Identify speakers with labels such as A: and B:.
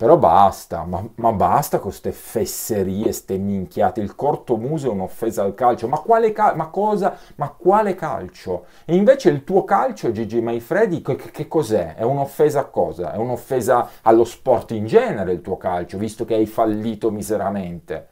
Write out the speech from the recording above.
A: Però basta, ma, ma basta con queste fesserie, queste minchiate. Il cortomuso è un'offesa al calcio. Ma quale calcio? Ma cosa? Ma quale calcio? E invece il tuo calcio, Gigi Maifredi, che, che cos'è? È un'offesa a cosa? È un'offesa allo sport in genere il tuo calcio, visto che hai fallito miseramente.